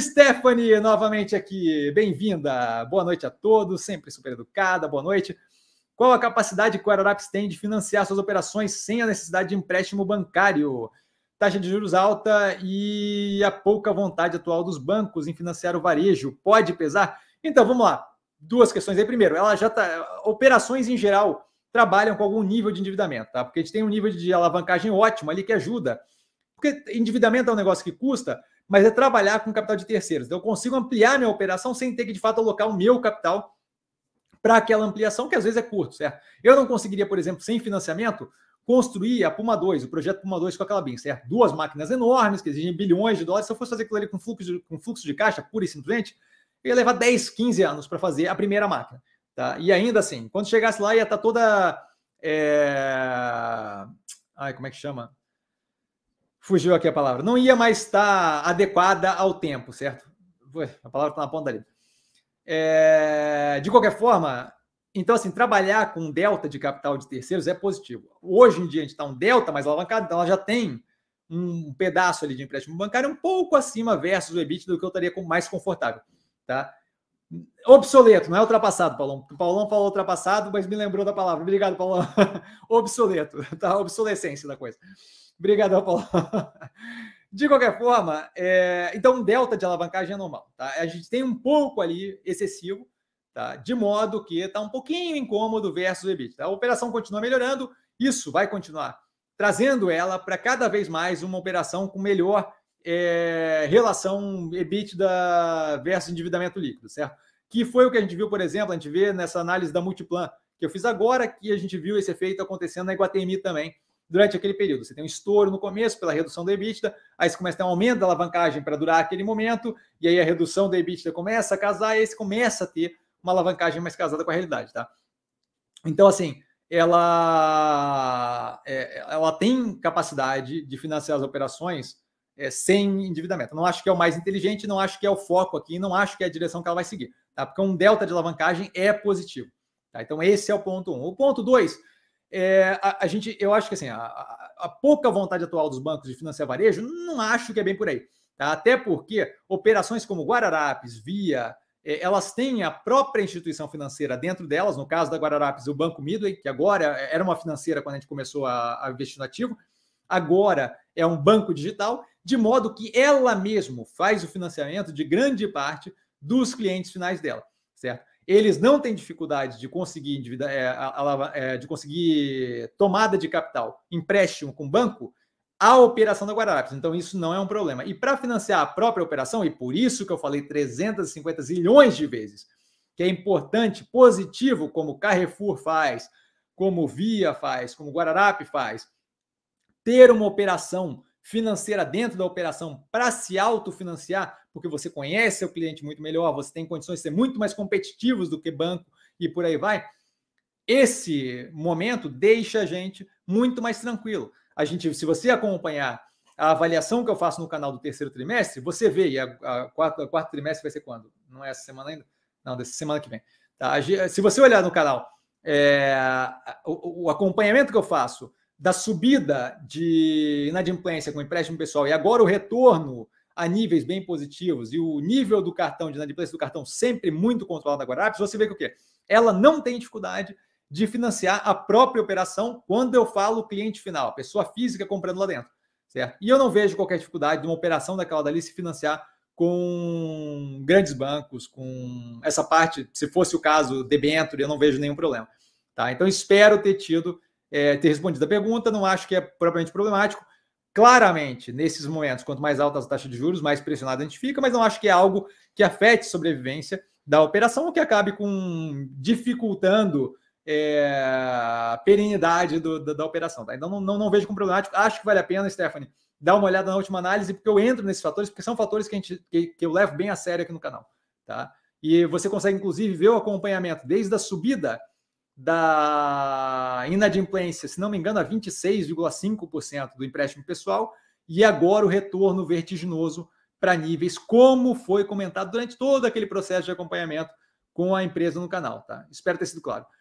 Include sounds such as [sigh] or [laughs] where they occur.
Stephanie, novamente aqui, bem-vinda. Boa noite a todos, sempre super educada, boa noite. Qual a capacidade que o Araraps tem de financiar suas operações sem a necessidade de empréstimo bancário? Taxa de juros alta e a pouca vontade atual dos bancos em financiar o varejo pode pesar? Então, vamos lá. Duas questões aí. Primeiro, ela já tá, operações em geral trabalham com algum nível de endividamento, tá? Porque a gente tem um nível de alavancagem ótimo ali que ajuda. Porque endividamento é um negócio que custa, mas é trabalhar com capital de terceiros. eu consigo ampliar minha operação sem ter que, de fato, alocar o meu capital para aquela ampliação, que às vezes é curto, certo? Eu não conseguiria, por exemplo, sem financiamento, construir a Puma 2, o projeto Puma 2 com aquela BIM, certo? Duas máquinas enormes que exigem bilhões de dólares. Se eu fosse fazer aquilo ali com fluxo de, com fluxo de caixa, pura e simplesmente, eu ia levar 10, 15 anos para fazer a primeira máquina. Tá? E ainda assim, quando chegasse lá, ia estar tá toda. É... Ai, como é que chama? fugiu aqui a palavra, não ia mais estar adequada ao tempo, certo? A palavra está na ponta ali. É, de qualquer forma, então, assim, trabalhar com delta de capital de terceiros é positivo. Hoje em dia, a gente está um delta mais alavancado, então ela já tem um pedaço ali de empréstimo bancário um pouco acima versus o EBIT do que eu estaria com mais confortável, tá? Obsoleto, não é ultrapassado, Paulão. O Paulão falou ultrapassado, mas me lembrou da palavra. Obrigado, Paulão. [laughs] Obsoleto, tá? Obsolescência da coisa. Obrigado, Paulão. [laughs] De qualquer forma, é... então um delta de alavancagem é normal. Tá? A gente tem um pouco ali excessivo, tá? de modo que está um pouquinho incômodo versus o EBIT. A operação continua melhorando, isso vai continuar trazendo ela para cada vez mais uma operação com melhor é, relação EBITDA versus endividamento líquido, certo? que foi o que a gente viu, por exemplo, a gente vê nessa análise da Multiplan, que eu fiz agora, que a gente viu esse efeito acontecendo na Iguatemi também, durante aquele período. Você tem um estouro no começo pela redução do EBITDA, aí você começa a ter um aumento da alavancagem para durar aquele momento, e aí a redução do EBITDA começa a casar, e aí você começa a ter uma alavancagem mais casada com a realidade, tá? Então, assim, ela, é, ela tem capacidade de financiar as operações é, sem endividamento. Não acho que é o mais inteligente, não acho que é o foco aqui, não acho que é a direção que ela vai seguir, tá? Porque um delta de alavancagem é positivo. Tá? Então, esse é o ponto um. O ponto dois, é, a, a, gente, eu acho que assim, a, a, a, pouca vontade atual dos bancos de financiar varejo, não acho que é bem por aí. Tá? Até porque operações como Guararapes, Via, é, elas têm a própria instituição financeira dentro delas, no caso da Guararapes, o Banco Midway, que agora era uma financeira quando a gente começou a, a investir no ativo, agora é um banco digital, de modo que ela mesma faz o financiamento de grande parte dos clientes finais dela, certo? Eles não têm dificuldade de conseguir, endivida, é, é, de conseguir tomada de capital, empréstimo com banco, a operação da Guararapes. Então, isso não é um problema. E para financiar a própria operação, e por isso que eu falei 350 zilhões de vezes, que é importante, positivo, como Carrefour faz, como Via faz, como Guararapes faz, ter uma operação financeira dentro da operação para se autofinanciar, porque você conhece seu cliente muito melhor, você tem condições de ser muito mais competitivos do que banco e por aí vai. Esse momento deixa a gente muito mais tranquilo. A gente, se você acompanhar a avaliação que eu faço no canal do terceiro trimestre, você vê, e a, a, quarto, a quarto trimestre vai ser quando? Não é essa semana ainda? Não, dessa semana que vem. Tá? Se você olhar no canal, é, o, o acompanhamento que eu faço da subida de inadimplência com empréstimo pessoal e agora o retorno a níveis bem positivos e o nível do cartão de inadimplência do cartão sempre muito controlado agora, a você vê que o quê? Ela não tem dificuldade de financiar a própria operação quando eu falo cliente final, pessoa física comprando lá dentro, certo? E eu não vejo qualquer dificuldade de uma operação daquela dali se financiar com grandes bancos, com essa parte, se fosse o caso, debênture, eu não vejo nenhum problema, tá? Então espero ter tido é, ter respondido a pergunta, não acho que é propriamente problemático. Claramente, nesses momentos, quanto mais alta a taxa de juros, mais pressionado a gente fica, mas não acho que é algo que afete a sobrevivência da operação ou que acabe com dificultando é, a perenidade do, da, da, operação. Tá? Então, não, não, não vejo como problemático. Acho que vale a pena, Stephanie, dar uma olhada na última análise, porque eu entro nesses fatores, porque são fatores que, a gente, que, que eu levo bem a sério aqui no canal. Tá? E você consegue, inclusive, ver o acompanhamento desde a subida da inadimplência, se não me engano, a 26,5% do empréstimo pessoal, e agora o retorno vertiginoso para níveis, como foi comentado durante todo aquele processo de acompanhamento com a empresa no canal. Tá? Espero ter sido claro.